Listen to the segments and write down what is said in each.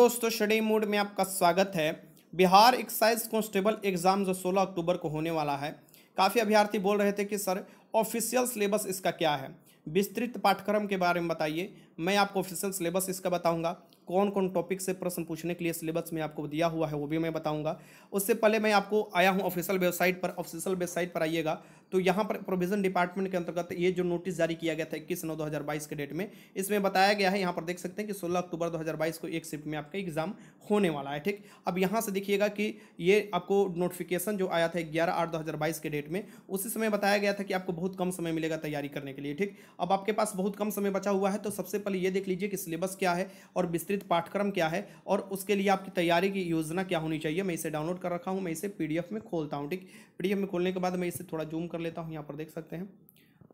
दोस्तों शडी मूड में आपका स्वागत है बिहार एक्साइज कॉन्स्टेबल एग्ज़ाम जो 16 अक्टूबर को होने वाला है काफ़ी अभ्यर्थी बोल रहे थे कि सर ऑफिशियल सिलेबस इसका क्या है विस्तृत पाठ्यक्रम के बारे में बताइए मैं आपको ऑफिशियल सिलेबस इसका बताऊंगा कौन कौन टॉपिक से प्रश्न पूछने के लिए सिलेबस में आपको दिया हुआ है वो भी मैं बताऊँगा उससे पहले मैं आपको आया हूँ ऑफिशियल वेबसाइट पर ऑफिशियल वेबसाइट पर आइएगा तो यहाँ पर प्रोविजन डिपार्टमेंट के अंतर्गत ये जो नोटिस जारी किया गया था इक्कीस नौ दो के डेट में इसमें बताया गया है यहाँ पर देख सकते हैं कि सोलह अक्टूबर दो को एक शिफ्ट में आपका एग्जाम होने वाला है ठीक अब यहाँ से देखिएगा कि ये आपको नोटिफिकेशन जो आया था ग्यारह आठ दो के डेट में उसी समय बताया गया था कि आपको बहुत कम समय मिलेगा तैयारी करने के लिए ठीक अब आपके पास बहुत कम समय बचा हुआ है तो सबसे पहले ये देख लीजिए कि सिलेबस क्या है और विस्तृत पाठ्यक्रम क्या है और उसके लिए आपकी तैयारी की योजना क्या होनी चाहिए मैं इसे डाउनलोड कर रखा हूँ मैं इसे पी में खोलता हूँ ठीक पी में खोलने के बाद मैं इसे थोड़ा जूम कर लेता हूँ यहाँ पर देख सकते हैं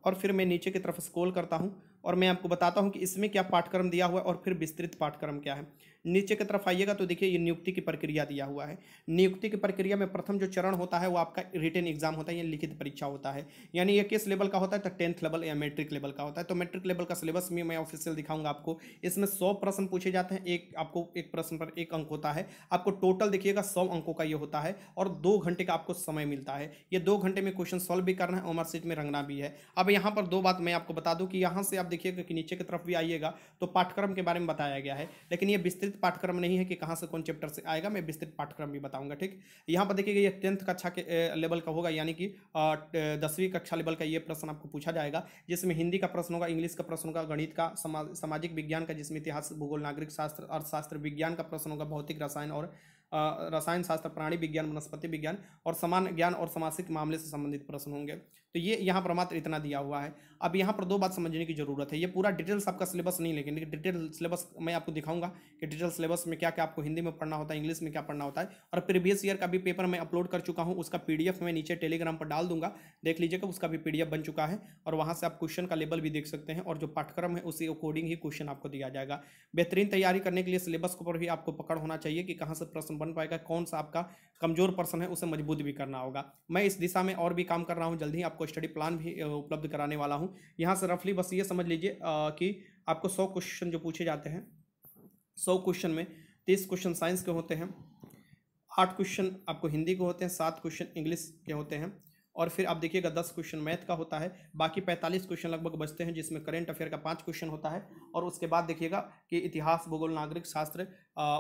और फिर मैं नीचे की तरफ स्क्रोल करता हूँ और मैं आपको बताता हूँ कि इसमें क्या पाठ्यक्रम दिया हुआ है और फिर विस्तृत पाठ्यक्रम क्या है नीचे की तरफ आइएगा तो देखिए ये नियुक्ति की प्रक्रिया दिया हुआ है नियुक्ति की प्रक्रिया में प्रथम जो चरण होता है वो आपका रिटर्न एग्जाम होता है या लिखित परीक्षा होता है यानी ये किस लेवल का होता है तो टेंथ लेवल या मेट्रिक लेवल का होता है तो मेट्रिक लेवल का सिलेबस में मैं ऑफिशियल दिखाऊंगा आपको इसमें सौ प्रश्न पूछे जाते हैं एक आपको एक प्रश्न पर एक अंक होता है आपको टोटल देखिएगा सौ अंकों का ये होता है और दो घंटे का आपको समय मिलता है ये दो घंटे में क्वेश्चन सॉल्व भी करना है उमर सीट में रंगना भी है अब यहाँ पर दो बात मैं आपको बता दूँ कि यहाँ से आप देखिएगा कि नीचे की तरफ भी आइएगा तो पाठ्यक्रम के बारे में बताया गया है लेकिन ये विस्तृत विस्तृत पाठ्यक्रम नहीं है कि कहाँ से कौन चैप्टर से आएगा मैं विस्तृत पाठ्यक्रम भी बताऊंगा ठीक यहाँ पर देखिएगा ये टेंथ कक्षा के लेवल का होगा यानी कि दसवीं कक्षा लेवल का ये प्रश्न आपको पूछा जाएगा जिसमें हिंदी का प्रश्न होगा इंग्लिश का प्रश्न होगा गणित का सामाजिक विज्ञान का जिसमें इतिहास भूगोल नागरिक शास्त्र अर्थशास्त्र विज्ञान का प्रश्न होगा भौतिक रसायन और रसायन शास्त्र प्राणी विज्ञान वनस्पति विज्ञान और समान ज्ञान और सामाजिक मामले से संबंधित प्रश्न होंगे तो ये यहाँ पर मात्र इतना दिया हुआ है अब यहाँ पर दो बात समझने की ज़रूरत है ये पूरा डिटेल्स आपका सिलेबस नहीं लेकिन डिटेल सिलेबस मैं आपको दिखाऊंगा कि डिटेल सिलेबस में क्या क्या आपको हिंदी में पढ़ना होता है इंग्लिश में क्या पढ़ना होता है और प्रीवियस ईयर का भी पेपर मैं अपलोड कर चुका हूँ उसका पी मैं नीचे टेलीग्राम पर डाल दूंगा देख लीजिएगा उसका भी पी बन चुका है और वहाँ से आप क्वेश्चन का लेवल भी देख सकते हैं और जो पाठ्यक्रम है उसी अकॉर्डिंग ही क्वेश्चन आपको दिया जाएगा बेहतरीन तैयारी करने के लिए सिलेबस ऊपर भी आपको पकड़ होना चाहिए कि कहाँ से प्रश्न बन पाएगा कौन सा आपका कमजोर पर्सन है उसे मजबूत भी करना होगा मैं इस दिशा में और भी काम कर रहा हूँ जल्दी आपको स्टडी प्लान भी उपलब्ध कराने वाला हूँ यहाँ से रफली बस ये समझ लीजिए कि आपको सौ क्वेश्चन जो पूछे जाते हैं सौ क्वेश्चन में तीस क्वेश्चन साइंस के होते हैं आठ क्वेश्चन आपको हिंदी के होते हैं सात क्वेश्चन इंग्लिश के होते हैं और फिर आप देखिएगा दस क्वेश्चन मैथ का होता है बाकी पैंतालीस क्वेश्चन लगभग बचते हैं जिसमें करेंट अफेयर का पाँच क्वेश्चन होता है और उसके बाद देखिएगा कि इतिहास भूगोल नागरिक शास्त्र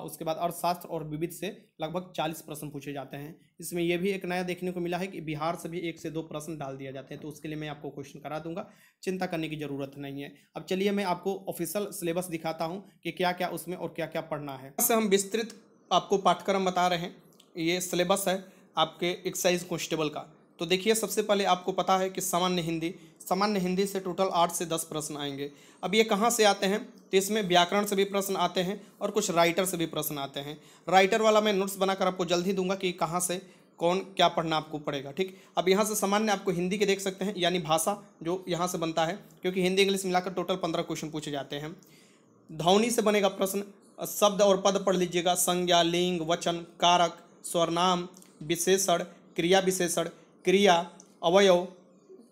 उसके बाद अर्थशास्त्र और विविध से लगभग चालीस प्रश्न पूछे जाते हैं इसमें यह भी एक नया देखने को मिला है कि बिहार से भी एक से दो प्रश्न डाल दिया जाते हैं तो उसके लिए मैं आपको क्वेश्चन करा दूंगा चिंता करने की ज़रूरत नहीं है अब चलिए मैं आपको ऑफिशियल सिलेबस दिखाता हूँ कि क्या क्या उसमें और क्या क्या पढ़ना है से हम विस्तृत आपको पाठ्यक्रम बता रहे हैं ये सिलेबस है आपके एक्साइज कॉन्स्टेबल का तो देखिए सबसे पहले आपको पता है कि सामान्य हिंदी सामान्य हिंदी से टोटल आठ से दस प्रश्न आएंगे अब ये कहाँ से आते हैं तो इसमें व्याकरण से भी प्रश्न आते हैं और कुछ राइटर से भी प्रश्न आते हैं राइटर वाला मैं नोट्स बनाकर आपको जल्द ही दूंगा कि कहाँ से कौन क्या पढ़ना आपको पड़ेगा ठीक अब यहाँ से सामान्य आपको हिंदी के देख सकते हैं यानी भाषा जो यहाँ से बनता है क्योंकि हिंदी इंग्लिश मिलाकर टोटल पंद्रह क्वेश्चन पूछे जाते हैं धौनी से बनेगा प्रश्न शब्द और पद पढ़ लीजिएगा संज्ञा लिंग वचन कारक स्वरनाम विशेषण क्रिया विशेषण क्रिया अवयव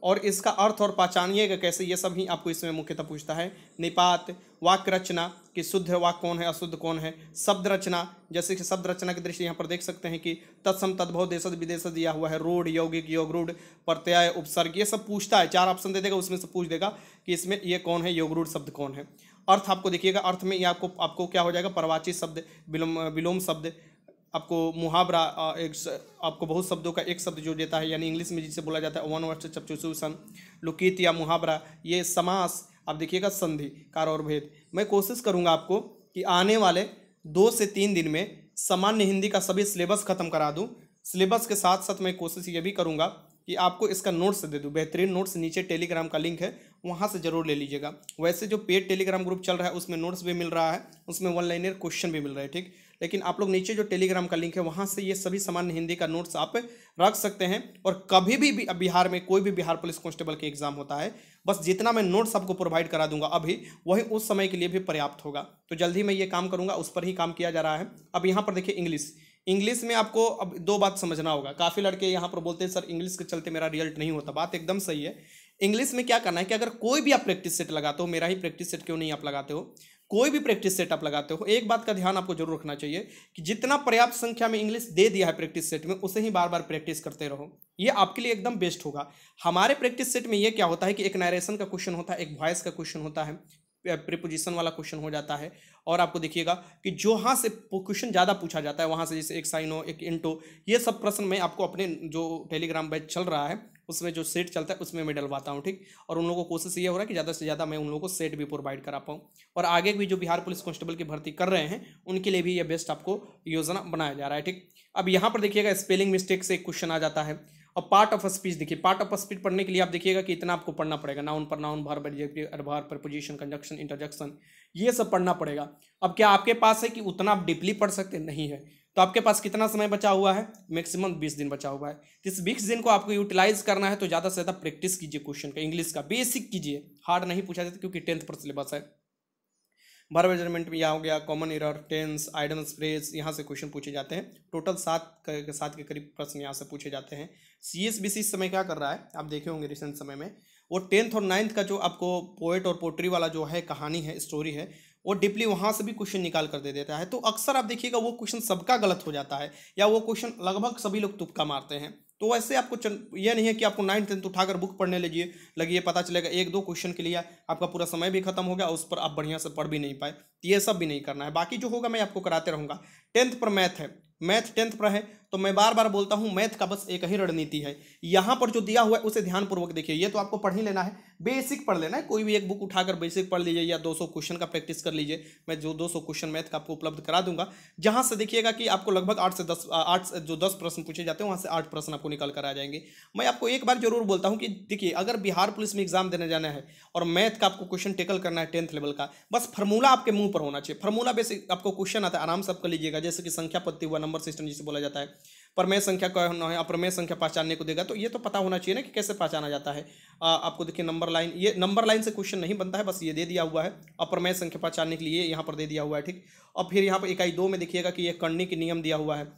और इसका अर्थ और पहचानिएगा कैसे ये सब ही आपको इसमें मुख्यतः पूछता है निपात वाक्य रचना कि शुद्ध वाक्य कौन है अशुद्ध कौन है शब्द रचना जैसे कि शब्द रचना की दृष्टि यहाँ पर देख सकते हैं कि तत्सम तद्भव देशद विदेश दिया हुआ है रूढ़ यौगिक योग रूढ़ प्रत्यय उपसर्ग ये सब पूछता है चार ऑप्शन दे देगा उसमें से पूछ देगा कि इसमें ये कौन है योग रूढ़ शब्द कौन है अर्थ आपको देखिएगा अर्थ में ये आपको आपको क्या हो जाएगा प्रवाची शब्द विलोम विलोम शब्द आपको मुहावरा एक आपको बहुत शब्दों का एक शब्द जोड़ देता है यानी इंग्लिश में जिसे बोला जाता है वन वर्ष सब्सटीट्यूशन लुकित या मुहावरा ये समास आप देखिएगा संधि कार और भेद मैं कोशिश करूँगा आपको कि आने वाले दो से तीन दिन में सामान्य हिंदी का सभी सिलेबस ख़त्म करा दूँ सिलेबस के साथ साथ मैं कोशिश ये भी करूँगा कि आपको इसका नोट्स दे दूँ बेहतरीन नोट्स नीचे टेलीग्राम का लिंक है वहाँ से जरूर ले लीजिएगा वैसे जो पेड टेलीग्राम ग्रुप चल रहा है उसमें नोट्स भी मिल रहा है उसमें वन लाइनर क्वेश्चन भी मिल रहा है ठीक लेकिन आप लोग नीचे जो टेलीग्राम का लिंक है वहाँ से ये सभी सामान्य हिंदी का नोट्स आप रख सकते हैं और कभी भी बिहार में कोई भी बिहार पुलिस कांस्टेबल के एग्जाम होता है बस जितना मैं नोट्स आपको प्रोवाइड करा दूंगा अभी वही उस समय के लिए भी पर्याप्त होगा तो जल्द ही मैं ये काम करूँगा उस पर ही काम किया जा रहा है अब यहाँ पर देखिए इंग्लिश इंग्लिश में आपको अब दो बात समझना होगा काफ़ी लड़के यहाँ पर बोलते हैं सर इंग्लिश के चलते मेरा रिजल्ट नहीं होता बात एकदम सही है इंग्लिश में क्या करना है कि अगर कोई भी आप प्रैक्टिस सेट लगाते हो मेरा ही प्रैक्टिस सेट क्यों नहीं आप लगाते हो कोई भी प्रैक्टिस सेटअप लगाते हो एक बात का ध्यान आपको जरूर रखना चाहिए कि जितना पर्याप्त संख्या में इंग्लिश दे दिया है प्रैक्टिस सेट में उसे ही बार बार प्रैक्टिस करते रहो ये आपके लिए एकदम बेस्ट होगा हमारे प्रैक्टिस सेट में ये क्या होता है कि एक नरेशन का क्वेश्चन होता है एक वॉइस का क्वेश्चन होता है प्रिपोजिशन वाला क्वेश्चन हो जाता है और आपको देखिएगा कि जो हाँ से क्वेश्चन ज़्यादा पूछा जाता है वहाँ से जैसे एक साइन हो एक इंटो ये सब प्रश्न मैं आपको अपने जो टेलीग्राम बैच चल रहा है उसमें जो सेट चलता है उसमें मैं डलवाता हूँ ठीक और उन लोगों को कोशिश ये हो रहा है कि ज़्यादा से ज़्यादा मैं उन लोगों को सेट भी प्रोवाइड करा पाऊँ और आगे भी जो बिहार पुलिस कॉन्स्टेबल की भर्ती कर रहे हैं उनके लिए भी यह बेस्ट आपको योजना बनाया जा रहा है ठीक अब यहाँ पर देखिएगा स्पेलिंग मिस्टेक से एक क्वेश्चन आ जाता है और पार्ट ऑफ स्पीच देखिए पार्ट ऑफ स्पीच पढ़ने के लिए आप देखिएगा कि इतना आपको पढ़ना पड़ेगा नाउन पर नाउन भार भार प्रपोजिशन कंजक्शन इंटरजक्शन ये सब पढ़ना पड़ेगा अब क्या आपके पास है कि उतना आप डीपली पढ़ सकते नहीं है तो आपके पास कितना समय बचा हुआ है मैक्सिमम बीस दिन बचा हुआ है तो इस बीस दिन को आपको यूटिलाइज करना है तो ज़्यादा से ज़्यादा प्रैक्टिस कीजिए क्वेश्चन का इंग्लिश का बेसिक कीजिए हार्ड नहीं पूछा जाता क्योंकि टेंथ पर सिलेबस है भर मेजरमेंट में यह हो गया common error tense idioms phrases यहाँ से क्वेश्चन पूछे जाते हैं टोटल सात के सात के करीब प्रश्न यहाँ से पूछे जाते हैं सी एस बी सी इस समय क्या कर रहा है आप देखे होंगे रिसेंट समय में वो टेंथ और नाइन्थ का जो आपको पोएट और पोट्री वाला जो है कहानी है स्टोरी है वो डीपली वहाँ से भी क्वेश्चन निकाल कर दे देता है तो अक्सर आप देखिएगा वो क्वेश्चन सबका गलत हो जाता है या वो क्वेश्चन लगभग सभी लोग तुक्का मारते हैं तो वैसे आपको ये नहीं है कि आपको नाइन टेंथ उठाकर बुक पढ़ने लीजिए लगिए पता चलेगा एक दो क्वेश्चन के लिए आपका पूरा समय भी खत्म हो गया उस पर आप बढ़िया से पढ़ भी नहीं पाए तो ये सब भी नहीं करना है बाकी जो होगा मैं आपको कराते रहूँगा टेंथ पर मैथ है मैथ टेंथ पर है तो मैं बार बार बोलता हूँ मैथ का बस एक ही रणनीति है यहाँ पर जो दिया हुआ है उसे ध्यानपूर्वक देखिए ये तो आपको पढ़ ही लेना है बेसिक पढ़ लेना है कोई भी एक बुक उठाकर बेसिक पढ़ लीजिए या 200 क्वेश्चन का प्रैक्टिस कर लीजिए मैं जो 200 क्वेश्चन मैथ का आपको उपलब्ध करा दूंगा जहाँ से देखिएगा कि आपको लगभग आठ से दस आठ जो दस प्रश्न पूछे जाते हैं वहाँ से आठ प्रश्न आपको निकल कर आ जाएंगे मैं आपको एक बार जरूर बोलता हूँ कि देखिए अगर बिहार पुलिस में एग्जाम देने जाना है और मैथ का आपको क्वेश्चन टेकल करना है टेंथ लेवल का बस फॉर्मूला आपके मुंह पर होना चाहिए फॉर्मूला बेसिक आपको क्वेश्चन आता है आराम से आप कर लीजिएगा जैसे कि संख्या पत्ती हुआ नंबर सिस्टम जिसे बोला जाता है प्रमेय संख्या कौन है अप्रमेय संख्या पहचानने को देगा तो ये तो पता होना चाहिए ना कि कैसे पहचाना जाता है आ, आपको देखिए नंबर लाइन ये नंबर लाइन से क्वेश्चन नहीं बनता है बस ये दे दिया हुआ है अप्रमेय संख्या पहचानने के लिए यहाँ पर दे दिया हुआ है ठीक और फिर यहाँ पर इकाई दो में देखिएगा कि यह कर्णी के नियम दिया हुआ है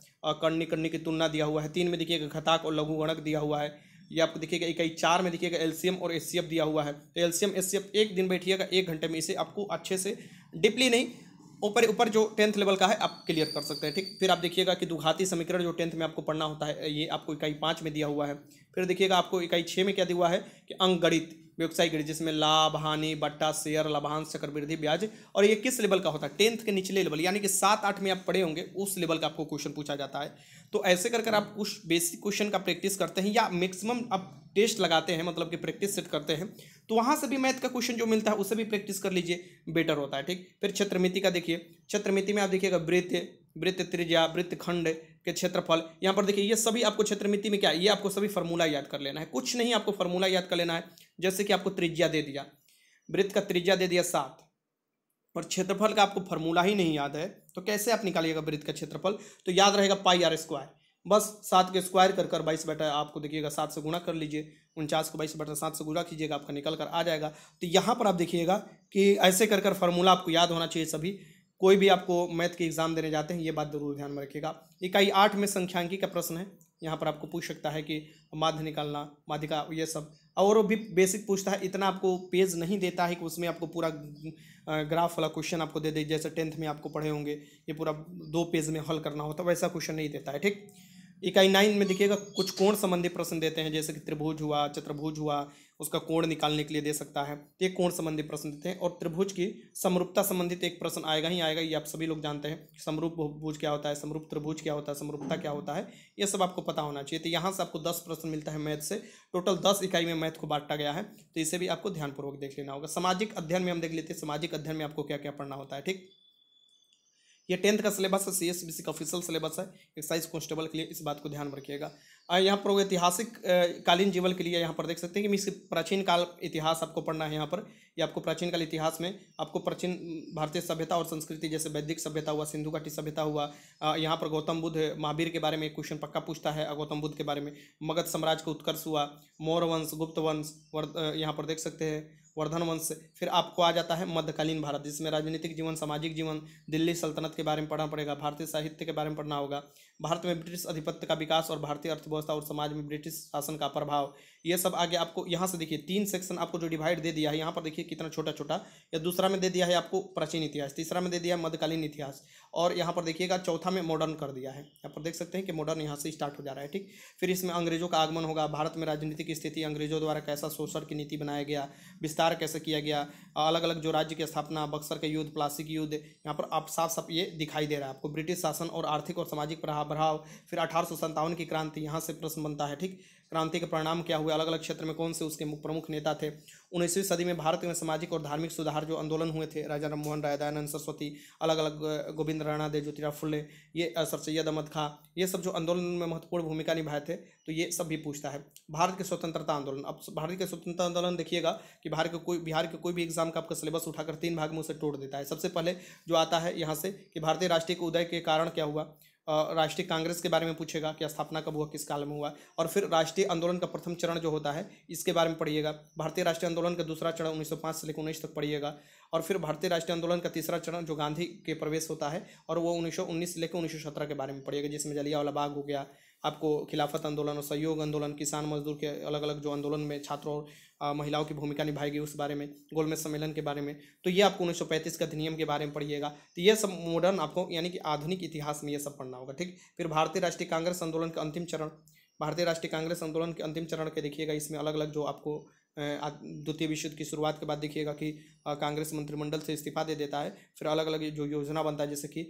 कर्णी कर्णी की तुलना दिया हुआ है तीन में देखिएगा घटाक और लघु गणक दिया हुआ है ये आपको देखिएगा इकाई चार में देखिएगा एलसीएम और एस दिया हुआ है तो एलसीएम एससीएफ एक दिन बैठिएगा एक घंटे में इसे आपको अच्छे से डीपली नहीं ऊपर ऊपर जो टेंथ लेवल का है आप क्लियर कर सकते हैं ठीक फिर आप देखिएगा कि दुघाती समीकरण जो टेंथ में आपको पढ़ना होता है ये आपको इकाई पाँच में दिया हुआ है फिर देखिएगा आपको इकाई छः में क्या दिया हुआ है कि अंगणित व्यवसायिक ऋण जिसमें लाभ हानि बट्टा शेयर लाभांश चक्रवृद्धि ब्याज और ये किस लेवल का होता है टेंथ के निचले लेवल यानी कि सात आठ में आप पढ़े होंगे उस लेवल का आपको क्वेश्चन पूछा जाता है तो ऐसे कर आप उस बेसिक क्वेश्चन का प्रैक्टिस करते हैं या मैक्सिमम आप टेस्ट लगाते हैं मतलब कि प्रैक्टिस सेट करते हैं तो वहाँ से भी मैथ का क्वेश्चन जो मिलता है उसे भी प्रैक्टिस कर लीजिए बेटर होता है ठीक फिर क्षेत्रमिति का देखिए क्षेत्रमिति में आप देखिएगा वृत्त वृत्त त्रिज्या वृत्त खंड के क्षेत्रफल यहाँ पर देखिए ये सभी आपको क्षेत्रमिति में क्या है ये आपको सभी फॉर्मूला याद कर लेना है कुछ नहीं आपको फॉर्मूला याद कर लेना है जैसे कि आपको त्रिज्या दे दिया वृत्त का त्रिज्या दे दिया सात और क्षेत्रफल का आपको फॉर्मूला ही नहीं याद है तो कैसे आप निकालिएगा वृत्त का क्षेत्रफल तो याद रहेगा पाई आर स्क्वायर बस सात के स्क्वायर कर कर बाईस बैठा आपको देखिएगा सात से गुणा कर लीजिए उनचास को बाईस बैठा सात से गुणा कीजिएगा आपका निकल कर आ जाएगा तो यहाँ पर आप देखिएगा कि ऐसे कर कर फॉर्मूला आपको याद होना चाहिए सभी कोई भी आपको मैथ के एग्जाम देने जाते हैं ये बात जरूर ध्यान में रखिएगा इकाई आठ में संख्यांकी का प्रश्न है यहाँ पर आपको पूछ सकता है कि माध्य निकालना का ये सब और भी बेसिक पूछता है इतना आपको पेज नहीं देता है कि उसमें आपको पूरा ग्राफ वाला क्वेश्चन आपको दे दे जैसे टेंथ में आपको पढ़े होंगे ये पूरा दो पेज में हल करना होता है वैसा क्वेश्चन नहीं देता है ठीक इकाई नाइन में देखिएगा कुछ कोण संबंधी प्रश्न देते हैं जैसे कि त्रिभुज हुआ चतुर्भुज हुआ उसका कोण निकालने के लिए दे सकता है तो ये कोण संबंधी प्रश्न देते हैं और त्रिभुज की समरूपता संबंधित एक प्रश्न आएगा ही आएगा ये आप सभी लोग जानते हैं समरूप भुज क्या होता है समरूप त्रिभुज क्या होता है समरूपता क्या होता है ये सब आपको पता होना चाहिए तो यहाँ से आपको दस प्रश्न मिलता है मैथ से टोटल दस इकाई में मैथ को बांटा गया है तो इसे भी आपको ध्यानपूर्वक देख लेना होगा सामाजिक अध्ययन में हम देख लेते हैं सामाजिक अध्ययन में आपको क्या क्या पढ़ना होता है ठीक ये टेंथ का सिलेबस है सी एस बी सी का ऑफिशियल सिलेबस है एक्साइज कॉन्स्टेबल के लिए इस बात को ध्यान में रखिएगा यहाँ पर ऐतिहासिक कालीन जीवन के लिए यहाँ पर देख सकते हैं कि प्राचीन काल इतिहास आपको पढ़ना है यहाँ पर या आपको प्राचीन काल इतिहास में आपको प्राचीन भारतीय सभ्यता और संस्कृति जैसे वैदिक सभ्यता हुआ सिंधु घाटी सभ्यता हुआ यहाँ पर गौतम बुद्ध महावीर के बारे में क्वेश्चन पक्का पूछता है गौतम बुद्ध के बारे में मगध साम्राज्य का उत्कर्ष हुआ मौर्य वंश गुप्त वंश यहाँ पर देख सकते हैं वर्धन वंश फिर आपको आ जाता है मध्यकालीन भारत जिसमें राजनीतिक जीवन सामाजिक जीवन दिल्ली सल्तनत के बारे में पढ़ना पड़ेगा भारतीय साहित्य के बारे में पढ़ना होगा भारत में ब्रिटिश अधिपत्य का विकास और भारतीय अर्थव्यवस्था और समाज में ब्रिटिश शासन का प्रभाव ये सब आगे आपको यहाँ से देखिए तीन सेक्शन आपको जो डिवाइड दे दिया है यहाँ पर देखिए कितना छोटा छोटा या दूसरा में दे दिया है आपको प्राचीन इतिहास तीसरा में दे दिया है मध्यकालीन इतिहास और यहाँ पर देखिएगा चौथा में मॉडर्न कर दिया है यहाँ पर देख सकते हैं कि मॉडर्न यहाँ से स्टार्ट हो जा रहा है ठीक फिर इसमें अंग्रेजों का आगमन होगा भारत में राजनीतिक स्थिति अंग्रेजों द्वारा कैसा शोषण की नीति बनाया गया विस्तार कैसे किया गया अलग अलग जो राज्य की स्थापना बक्सर का युद्ध प्लास्टिक युद्ध यहाँ पर आप साफ साफ ये दिखाई दे रहा है आपको ब्रिटिश शासन और आर्थिक और सामाजिक प्रभाव फिर अठारह की क्रांति यहाँ से प्रश्न बनता है ठीक क्रांति के परिणाम क्या हुए अलग अलग क्षेत्र में कौन से उसके प्रमुख नेता थे उन्नीसवीं सदी में भारत में सामाजिक और धार्मिक सुधार जो आंदोलन हुए थे राजा राममोहन राय दयानंद सरस्वती अलग अलग गोविंद राणा दे ज्योतिराव फुल्ले ये सर सैयद अहमद खां ये सब जो आंदोलन में महत्वपूर्ण भूमिका निभाए थे तो ये सब भी पूछता है भारत के स्वतंत्रता आंदोलन अब भारत के स्वतंत्रता आंदोलन देखिएगा कि भारत के कोई बिहार के कोई भी एग्जाम का आपका सिलेबस उठाकर तीन भाग में उसे तोड़ देता है सबसे पहले जो आता है यहाँ से कि भारतीय राष्ट्रीय के उदय के कारण क्या हुआ राष्ट्रीय कांग्रेस के बारे में पूछेगा कि स्थापना कब हुआ किस काल में हुआ और फिर राष्ट्रीय आंदोलन का प्रथम चरण जो होता है इसके बारे में पढ़िएगा भारतीय राष्ट्रीय आंदोलन का दूसरा चरण 1905 से लेकर उन्नीस तक पढ़िएगा और फिर भारतीय राष्ट्रीय आंदोलन का तीसरा चरण जो गांधी के प्रवेश होता है और वो उन्नीस से लेकर उन्नीस के बारे में पढ़िएगा जिसमें जलियावाला बाग हो गया आपको खिलाफत आंदोलन और सहयोग आंदोलन किसान मजदूर के अलग अलग जो आंदोलन में छात्रों और महिलाओं की भूमिका निभाई गई उस बारे में गोलमेज सम्मेलन के बारे में तो ये आपको उन्नीस के अधिनियम के बारे में पढ़िएगा तो ये सब मॉडर्न आपको यानी कि आधुनिक इतिहास में ये सब पढ़ना होगा ठीक फिर भारतीय राष्ट्रीय कांग्रेस आंदोलन का अंतिम चरण भारतीय राष्ट्रीय कांग्रेस आंदोलन के अंतिम चरण के देखिएगा इसमें अलग अलग जो आपको द्वितीय विश्व की शुरुआत के बाद देखिएगा कि कांग्रेस मंत्रिमंडल से इस्तीफा दे देता है फिर अलग अलग जो योजना बनता है जैसे कि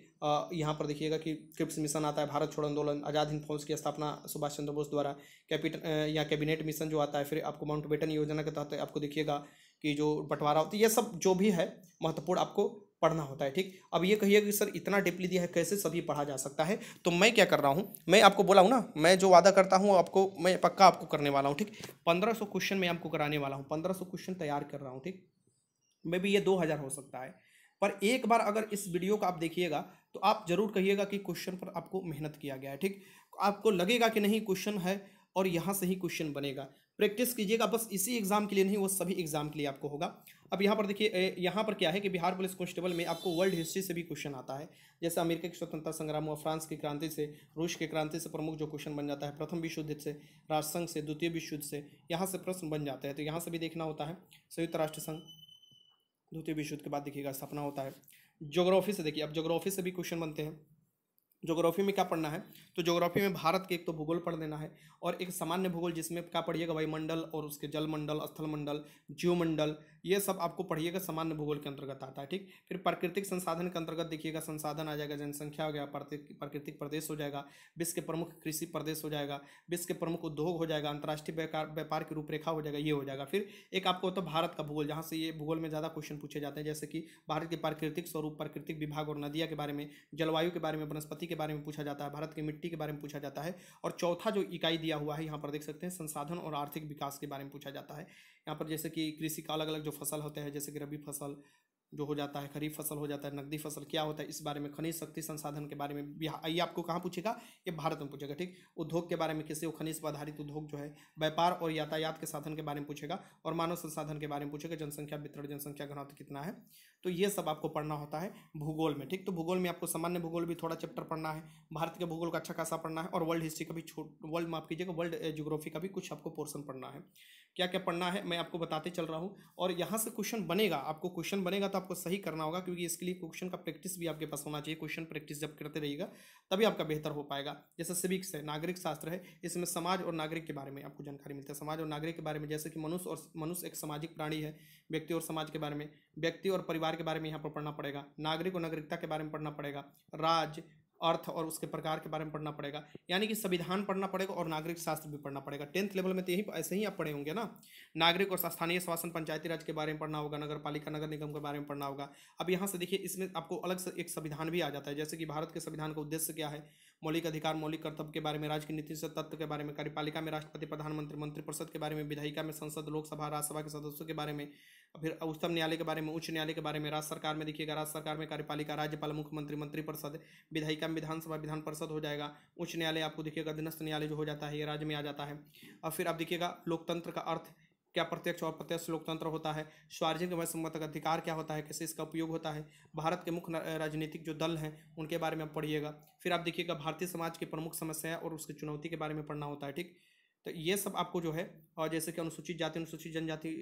यहाँ पर देखिएगा कि क्रिप्स मिशन आता है भारत छोड़ो आंदोलन आज़ाद हिंद फौज की स्थापना सुभाष चंद्र बोस द्वारा कैपिटल या कैबिनेट मिशन जो आता है फिर आपको माउंट बेटन योजना के तहत आपको देखिएगा कि जो बंटवारा होती है ये सब जो भी है महत्वपूर्ण आपको पढ़ना होता है ठीक अब ये कहिए कि सर इतना डिपली दिया है कैसे सभी पढ़ा जा सकता है तो मैं क्या कर रहा हूँ मैं आपको बोला हूँ ना मैं जो वादा करता हूँ आपको मैं पक्का आपको करने वाला हूँ ठीक पंद्रह सौ क्वेश्चन मैं आपको कराने वाला हूँ पंद्रह सौ क्वेश्चन तैयार कर रहा हूँ ठीक मे भी ये दो हज़ार हो सकता है पर एक बार अगर इस वीडियो को आप देखिएगा तो आप ज़रूर कहिएगा कि क्वेश्चन पर आपको मेहनत किया गया है ठीक आपको लगेगा कि नहीं क्वेश्चन है और यहाँ से ही क्वेश्चन बनेगा प्रैक्टिस कीजिएगा बस इसी एग्जाम के लिए नहीं वो सभी एग्जाम के लिए आपको होगा अब यहाँ पर देखिए यहाँ पर क्या है कि बिहार पुलिस कॉन्स्टेबल में आपको वर्ल्ड हिस्ट्री से भी क्वेश्चन आता है जैसे अमेरिका की स्वतंत्रता संग्राम हुआ फ्रांस की क्रांति से रूस की क्रांति से प्रमुख जो क्वेश्चन बन जाता है प्रथम विश्व युद्ध से राष्ट्रसंघ से द्वितीय विश्व युद्ध से यहाँ से प्रश्न बन जाते हैं तो यहाँ से भी देखना होता है संयुक्त राष्ट्र संघ द्वितीय विश्व युद्ध के बाद देखिएगा स्थापना होता है जोग्राफी से देखिए अब जोग्राफी से भी क्वेश्चन बनते हैं जोग्राफी में क्या पढ़ना है तो जोग्राफी में भारत के एक तो भूगोल पढ़ लेना है और एक सामान्य भूगोल जिसमें क्या पढ़िएगा वायुमंडल और उसके जलमंडल स्थलमंडल जीवमंडल ये सब आपको पढ़िएगा सामान्य भूगोल के अंतर्गत आता है ठीक फिर प्राकृतिक संसाधन के अंतर्गत देखिएगा संसाधन आ जाएगा जनसंख्या हो गया प्राकृतिक प्रदेश हो जाएगा विश्व के प्रमुख कृषि प्रदेश हो जाएगा विश्व के प्रमुख उद्योग हो जाएगा अंतर्राष्ट्रीय व्यापार की रूपरेखा हो जाएगा ये हो जाएगा फिर एक आपको होता तो है भारत का भूगोल जहाँ से ये भूगोल में ज़्यादा क्वेश्चन पूछे जाते हैं जैसे कि भारत के प्राकृतिक स्वरूप प्राकृतिक विभाग और नदिया के बारे में जलवायु के बारे में वनस्पति के बारे में पूछा जाता है भारत की मिट्टी के बारे में पूछा जाता है और चौथा जो इकाई दिया हुआ है यहाँ पर देख सकते हैं संसाधन और आर्थिक विकास के बारे में पूछा जाता है यहाँ पर जैसे कि कृषि का अलग अलग जो फसल होते हैं जैसे कि रबी फसल जो हो जाता है खरीफ फसल हो जाता है नकदी फसल क्या होता है इस बारे में खनिज शक्ति संसाधन के बारे में हाँ, ये आपको कहाँ पूछेगा ये भारत में पूछेगा ठीक उद्योग के बारे में किसी खनिज पर आधारित उद्योग जो है व्यापार और यातायात के साधन के बारे में पूछेगा और मानव संसाधन के बारे में पूछेगा जनसंख्या वितरण जनसंख्या घनत्व कितना है तो ये सब आपको पढ़ना होता है भूगोल में ठीक तो भूगोल में आपको सामान्य भूगोल भी थोड़ा चैप्टर पढ़ना है भारत के भूगोल का अच्छा खासा पढ़ना है और वर्ल्ड हिस्ट्री का भी छोट वर्ल्ड माफ कीजिएगा वर्ल्ड जोग्राफी का भी कुछ आपको पोर्सन पढ़ना है क्या क्या पढ़ना है मैं आपको बताते चल रहा हूँ और यहाँ से क्वेश्चन बनेगा आपको क्वेश्चन बनेगा तो आपको सही करना होगा क्योंकि इसके लिए क्वेश्चन का प्रैक्टिस भी आपके पास होना चाहिए क्वेश्चन प्रैक्टिस जब करते रहिएगा तभी आपका बेहतर हो पाएगा जैसे सिविक्स है नागरिक शास्त्र है इसमें समाज और नागरिक के बारे में आपको जानकारी मिलती है समाज और नागरिक के बारे में जैसे कि मनुष्य और मनुष्य एक सामाजिक प्राणी है व्यक्ति और समाज के बारे में व्यक्ति और परिवार के बारे में यहाँ पर पढ़ना पड़ेगा नागरिक और नागरिकता के बारे में पढ़ना पड़ेगा राज अर्थ और उसके प्रकार के बारे में पढ़ना पड़ेगा यानी कि संविधान पढ़ना पड़ेगा और नागरिक शास्त्र भी पढ़ना पड़ेगा टेंथ लेवल में तो यही ऐसे ही आप पढ़े होंगे ना नागरिक और स्थानीय शासन पंचायती राज के बारे में पढ़ना होगा नगर पालिका नगर निगम के बारे में पढ़ना होगा अब यहाँ से देखिए इसमें आपको अलग से एक संविधान भी आ जाता है जैसे कि भारत के संविधान का उद्देश्य क्या है मौलिक अधिकार मौलिक कर्तव्य के बारे में राज्य की नीति से तत्व के बारे में कार्यपालिका में राष्ट्रपति प्रधानमंत्री मंत्रिपरिषद के बारे में विधायिका में संसद लोकसभा राज्यसभा के सदस्यों के बारे में फिर उच्चतम न्यायालय के बारे में उच्च न्यायालय के बारे में राज्य सरकार में देखिएगा राज्य सरकार में कार्यपालिका राज्यपाल मुख्यमंत्री मंत्रिपरिषद विधायिका में विधानसभा विधान परिषद हो जाएगा उच्च न्यायालय आपको देखिएगा अधीनस्थ न्यायालय जो हो जाता है ये राज्य में आ जाता है और फिर आप देखिएगा लोकतंत्र का अर्थ क्या प्रत्यक्ष और प्रत्यक्ष लोकतंत्र होता है सार्वजनिक का अधिकार क्या होता है कैसे इसका उपयोग होता है भारत के मुख्य राजनीतिक जो दल हैं उनके बारे में आप पढ़िएगा फिर आप देखिएगा भारतीय समाज की प्रमुख समस्याएं और उसकी चुनौती के बारे में पढ़ना होता है ठीक तो ये सब आपको जो है और जैसे कि अनुसूचित जाति अनुसूचित जनजाति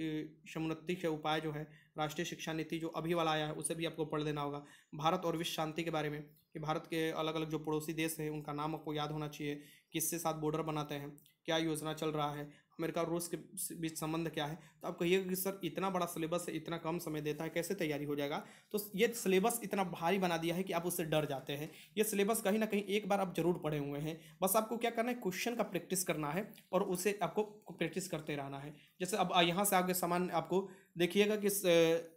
समुन्नति के उपाय जो है राष्ट्रीय शिक्षा नीति जो अभी वाला आया है उसे भी आपको पढ़ लेना होगा भारत और विश्व शांति के बारे में कि भारत के अलग अलग जो पड़ोसी देश हैं उनका नाम आपको याद होना चाहिए किससे साथ बॉर्डर बनाते हैं क्या योजना चल रहा है अमेरिका और रूस के बीच संबंध क्या है तो आप कहिएगा कि सर इतना बड़ा सिलेबस है इतना कम समय देता है कैसे तैयारी हो जाएगा तो ये सिलेबस इतना भारी बना दिया है कि आप उससे डर जाते हैं ये सिलेबस कहीं ना कहीं एक बार आप जरूर पढ़े हुए हैं बस आपको क्या करना है क्वेश्चन का प्रैक्टिस करना है और उसे आपको प्रैक्टिस करते रहना है जैसे अब यहाँ से आगे सामान आपको देखिएगा कि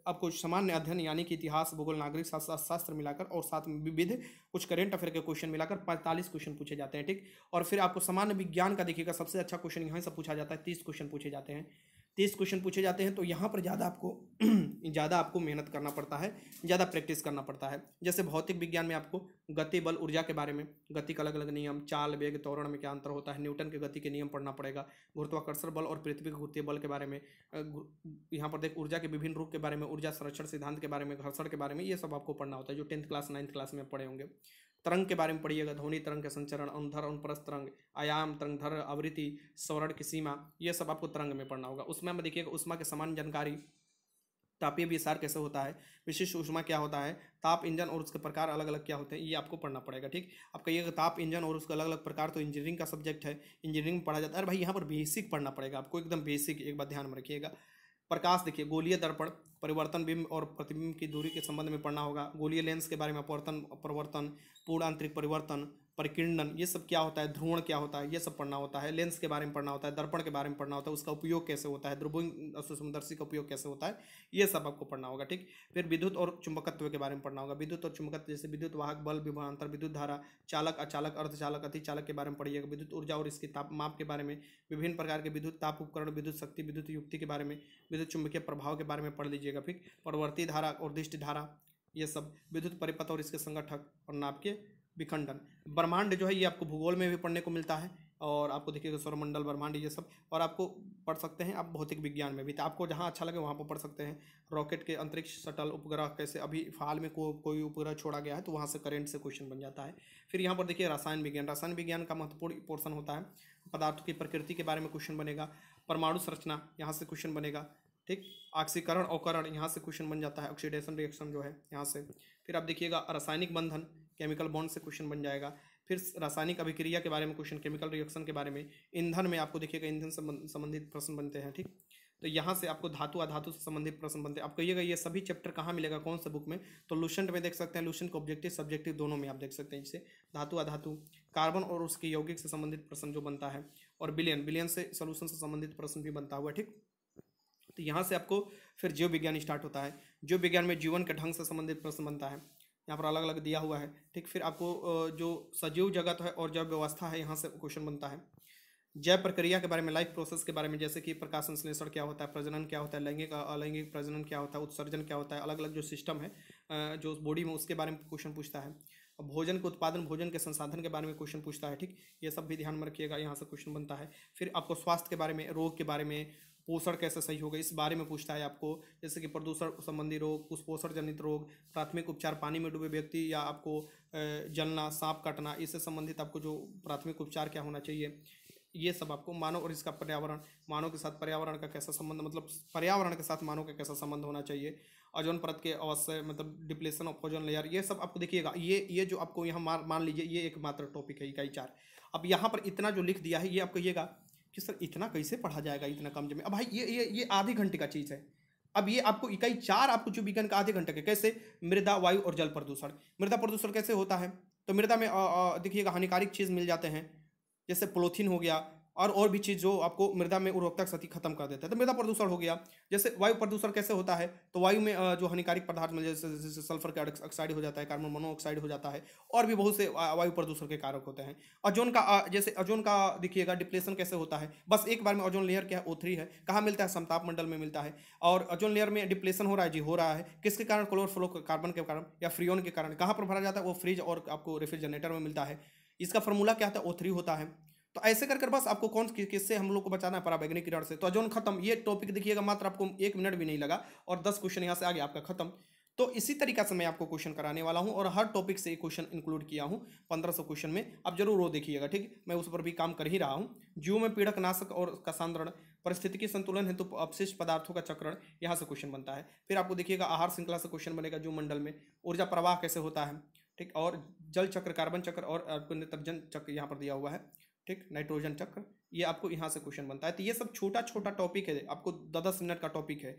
आपको सामान्य अध्ययन यानी कि इतिहास भूगोल नागरिक शास्त्र मिलाकर और साथ में विविध कुछ करेंट अफेयर के क्वेश्चन मिलाकर पैंतालीस क्वेश्चन पूछे जाते हैं ठीक और फिर आपको सामान्य विज्ञान का देखिएगा सबसे अच्छा क्वेश्चन यहाँ से पूछा जाता है तीस क्वेश्चन पूछे जाते हैं तीस क्वेश्चन पूछे जाते हैं तो यहाँ पर ज़्यादा आपको ज़्यादा आपको मेहनत करना पड़ता है ज़्यादा प्रैक्टिस करना पड़ता है जैसे भौतिक विज्ञान में आपको गति बल ऊर्जा के बारे में गति का अलग अलग नियम चाल वेग तौरण में क्या अंतर होता है न्यूटन के गति के नियम पढ़ना पड़ेगा गुरुत्वाकर्षण बल और पृथ्वी के गुरुत्वीय बल के बारे में यहाँ पर देख ऊर्जा के विभिन्न रूप के बारे में ऊर्जा संरक्षण सिद्धांत के बारे में घर्षण के बारे में ये सब आपको पढ़ना होता है जो टेंथ क्लास नाइन्थ क्लास में पढ़े होंगे तरंग के बारे में पढ़िएगा ध्वनि तरंग के संचरण अनुधर अनुप्रस्थ तरंग आयाम तरंग धर आवृत्ति स्वरण की सीमा ये सब आपको तरंग में पढ़ना होगा उसमें में देखिएगा उषमा के समान जानकारी तापीय विसार कैसे होता है विशिष्ट ऊष्मा क्या होता है ताप इंजन और उसके प्रकार अलग अलग क्या होते हैं ये आपको पढ़ना पड़ेगा ठीक आप कहिएगा ताप इंजन और उसके अलग अलग प्रकार तो इंजीनियरिंग का सब्जेक्ट है इंजीनियरिंग पढ़ा जाता है अरे भाई यहाँ पर बेसिक पढ़ना पड़ेगा आपको एकदम बेसिक एक बार ध्यान में रखिएगा प्रकाश देखिए गोलीय दर्पण परिवर्तन बिंब और प्रतिबिंब की दूरी के संबंध में पढ़ना होगा गोलीय लेंस के बारे में परिवर्तन परिवर्तन पूर्ण आंतरिक परिवर्तन परिकिरणन ये सब क्या होता है ध्रुवण क्या होता है ये सब पढ़ना होता है लेंस के बारे में पढ़ना होता है दर्पण के बारे में पढ़ना होता है उसका उपयोग कैसे होता है ध्रुविंग सुषमदर्शी का उपयोग कैसे होता है ये सब आपको पढ़ना होगा ठीक फिर विद्युत और चुंबकत्व के बारे में पढ़ना होगा विद्युत और चुंबकत्व जैसे विद्युत वाहक बल विभवान्तर विद्युत धारा चालक अचालक अर्धचालक अतिचालक के बारे में पढ़िएगा विद्युत ऊर्जा और इसकी ताप माप के बारे में विभिन्न प्रकार के विद्युत ताप उपकरण विद्युत शक्ति विद्युत युक्ति के बारे में विद्युत चुंबकीय प्रभाव के बारे में पढ़ लीजिएगा ठीक परवर्ती धारा और दृष्टि धारा ये सब विद्युत परिपथ और इसके संगठक और नाप के विखंडन ब्रह्मांड जो है ये आपको भूगोल में भी पढ़ने को मिलता है और आपको देखिएगा सौरमंडल ब्रह्मांड ये सब और आपको पढ़ सकते हैं आप भौतिक विज्ञान में भी तो आपको जहाँ अच्छा लगे वहाँ पर पढ़ सकते हैं रॉकेट के अंतरिक्ष सटल उपग्रह कैसे अभी फाल में को, कोई उपग्रह छोड़ा गया है तो वहाँ से करेंट से क्वेश्चन बन जाता है फिर यहाँ पर देखिए रसायन विज्ञान रसायन विज्ञान का महत्वपूर्ण पोर्सन होता है पदार्थ की प्रकृति के बारे में क्वेश्चन बनेगा परमाणु संरचना यहाँ से क्वेश्चन बनेगा ठीक ऑक्सीकरण औकरण यहाँ से क्वेश्चन बन जाता है ऑक्सीडेशन रिएक्शन जो है यहाँ से फिर आप देखिएगा रासायनिक बंधन केमिकल बॉन्ड से क्वेश्चन बन जाएगा फिर रासायनिक अभिक्रिया के बारे में क्वेश्चन केमिकल रिएक्शन के बारे में ईंधन में आपको देखिएगा ईंधन संबंधित प्रश्न बनते हैं ठीक तो यहाँ से आपको धातु आधातु से संबंधित प्रश्न बनते हैं आप कहिएगा ये सभी चैप्टर कहाँ मिलेगा कौन से बुक में तो लूशंट में देख सकते हैं लूशंट को ऑब्जेक्टिव सब्जेक्टिव दोनों में आप देख सकते हैं जैसे धातु आधातु कार्बन और उसके यौगिक से संबंधित प्रश्न जो बनता है और बिलियन बिलियन से सोल्यूशन से संबंधित प्रश्न भी बनता हुआ ठीक तो यहाँ से आपको फिर जीव विज्ञान स्टार्ट होता है जीव विज्ञान में जीवन के ढंग से संबंधित प्रश्न बनता है यहाँ पर अलग अलग दिया हुआ है ठीक फिर आपको जो सजीव जगत है और जैव व्यवस्था है यहाँ से क्वेश्चन बनता है जैव प्रक्रिया के बारे में लाइफ प्रोसेस के बारे में जैसे कि प्रकाश संश्लेषण क्या होता है प्रजनन क्या होता है लैंगिक अलैंगिक प्रजनन क्या होता है उत्सर्जन क्या होता है अलग अलग जो सिस्टम है जो बॉडी में उसके बारे में क्वेश्चन पूछता है भोजन के उत्पादन भोजन के संसाधन के बारे में क्वेश्चन पूछता है ठीक ये सब भी ध्यान में रखिएगा यहाँ से क्वेश्चन बनता है फिर आपको स्वास्थ्य के बारे में रोग के बारे में पोषण कैसे सही होगा इस बारे में पूछता है आपको जैसे कि प्रदूषण संबंधी रोग पोषण जनित रोग प्राथमिक उपचार पानी में डूबे व्यक्ति या आपको जलना सांप काटना इससे संबंधित आपको जो प्राथमिक उपचार क्या होना चाहिए ये सब आपको मानव और इसका पर्यावरण मानव के साथ पर्यावरण का कैसा संबंध मतलब पर्यावरण के साथ मानव का कैसा संबंध होना चाहिए ओजोन परत के अवश्य मतलब डिप्लेशन ऑफ ओजोन लेयर ये सब आपको देखिएगा ये ये जो आपको यहाँ मान लीजिए ये एकमात्र टॉपिक है इकाई चार अब यहाँ पर इतना जो लिख दिया है ये आप कहिएगा कि सर इतना कैसे पढ़ा जाएगा इतना कम जमे अब भाई ये ये ये आधे घंटे का चीज़ है अब ये आपको इकाई चार आपको जो विज्ञान का आधे घंटे का कैसे मृदा वायु और जल प्रदूषण मृदा प्रदूषण कैसे होता है तो मृदा में देखिएगा हानिकारिक चीज़ मिल जाते हैं जैसे पोलोथीन हो गया और और भी चीज़ जो आपको मृदा में उर्वरकता क्षति खत्म कर देता है तो मृदा प्रदूषण हो गया जैसे वायु प्रदूषण कैसे होता है तो वायु में जो हानिकारिक पदार्थ में जैसे जैसे सल्फर का ऑक्साइड हो जाता है कार्बन मोनोऑक्साइड हो जाता है और भी बहुत से वायु प्रदूषण के कारक होते हैं ओजोन का जैसे ओजोन का देखिएगा डिप्लेशन कैसे होता है बस एक बार में ओजोन लेयर क्या है ओ थ्री है कहाँ मिलता है समताप मंडल में मिलता है और ओजोन लेयर में डिप्लेशन हो रहा है जी हो रहा है किसके कारण क्लोरफ्लो कार्बन के कारण या फ्रियोन के कारण कहाँ पर भरा जाता है वो फ्रिज और आपको रेफ्रिजरेटर में मिलता है इसका फॉर्मूला क्या होता है ओ थ्री होता है तो ऐसे कर कर बस आपको कौन किससे हम लोग को बचाना है पराबैगनिक किरण से तो अजोन खत्म ये टॉपिक देखिएगा मात्र आपको एक मिनट भी नहीं लगा और दस क्वेश्चन यहाँ से आगे आपका खत्म तो इसी तरीका से मैं आपको क्वेश्चन कराने वाला हूँ और हर टॉपिक से क्वेश्चन इंक्लूड किया हूँ पंद्रह सौ क्वेश्चन में आप जरूर वो देखिएगा ठीक मैं उस पर भी काम कर ही रहा हूँ जीव में पीड़क नाशक और का सांद्रण की संतुलन हेतु तो अपशिष्ट पदार्थों का चक्रण यहाँ से क्वेश्चन बनता है फिर आपको देखिएगा आहार श्रृंखला से क्वेश्चन बनेगा जो मंडल में ऊर्जा प्रवाह कैसे होता है ठीक और जल चक्र कार्बन चक्र और नेतर्जन चक्र यहाँ पर दिया हुआ है ठीक नाइट्रोजन चक्र ये आपको यहाँ से क्वेश्चन बनता है तो ये सब छोटा छोटा टॉपिक है आपको दस दस मिनट का टॉपिक है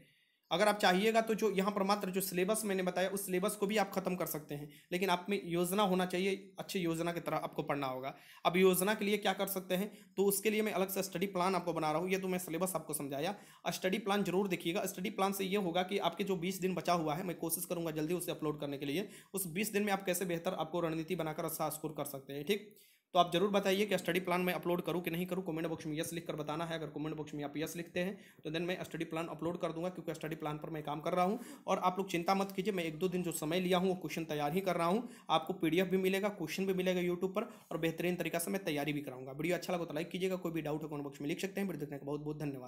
अगर आप चाहिएगा तो जो यहाँ पर मात्र जो सिलेबस मैंने बताया उस सिलेबस को भी आप खत्म कर सकते हैं लेकिन आप में योजना होना चाहिए अच्छे योजना की तरह आपको पढ़ना होगा अब योजना के लिए क्या कर सकते हैं तो उसके लिए मैं अलग से स्टडी प्लान आपको बना रहा हूँ ये तो मैं सिलेबस आपको समझाया स्टडी प्लान जरूर देखिएगा स्टडी प्लान से ये होगा कि आपके जो बीस दिन बचा हुआ है मैं कोशिश करूँगा जल्दी उसे अपलोड करने के लिए उस बीस दिन में आप कैसे बेहतर आपको रणनीति बनाकर अच्छा स्कोर कर सकते हैं ठीक तो आप जरूर बताइए कि स्टडी प्लान मैं अपलोड करूँ कि नहीं करूँ कमेंट बॉक्स में यस लिख कर बताना है अगर कमेंट बॉक्स में आप यस लिखते हैं तो देन मैं स्टडी प्लान अपलोड कर दूंगा क्योंकि स्टडी प्लान पर मैं काम कर रहा हूँ और आप लोग चिंता मत कीजिए मैं एक दो दिन जो समय लिया हूँ वो क्वेश्चन तैयार ही कर रहा हूँ आपको पी भी मिलेगा क्वेश्चन भी मिलेगा यूट्यूब पर और बेहतरीन तरीका से मैं तैयारी भी कराऊंगा वीडियो अच्छा लगा तो लाइक कीजिएगा कोई भी डाउट है कमेंट बॉक्स में लिख सकते हैं वीडियो देखने का बहुत बहुत धन्यवाद